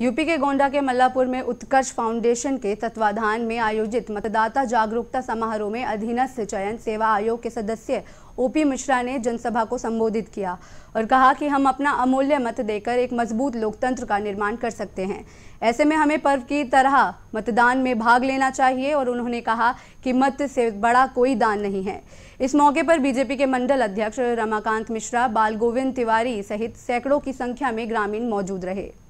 UP के गोंडा के मल्लापुर में उत्कर्ष फाउंडेशन के तत्वाधान में आयोजित मतदाता जागरूकता समारोह में अधीनस्थ चयन सेवा आयोग के सदस्य ओपी मिश्रा ने जनसभा को संबोधित किया और कहा कि हम अपना अमूल्य मत देकर एक मजबूत लोकतंत्र का निर्माण कर सकते हैं ऐसे में हमें पर्व की तरह मतदान में भाग लेना चाहिए और उन्होंने कहा कि मत से बड़ा कोई दान नहीं है इस मौके पर बीजेपी के मंडल अध्यक्ष रमाकांत मिश्रा बाल गोविंद तिवारी सहित सैकड़ों की संख्या में ग्रामीण मौजूद रहे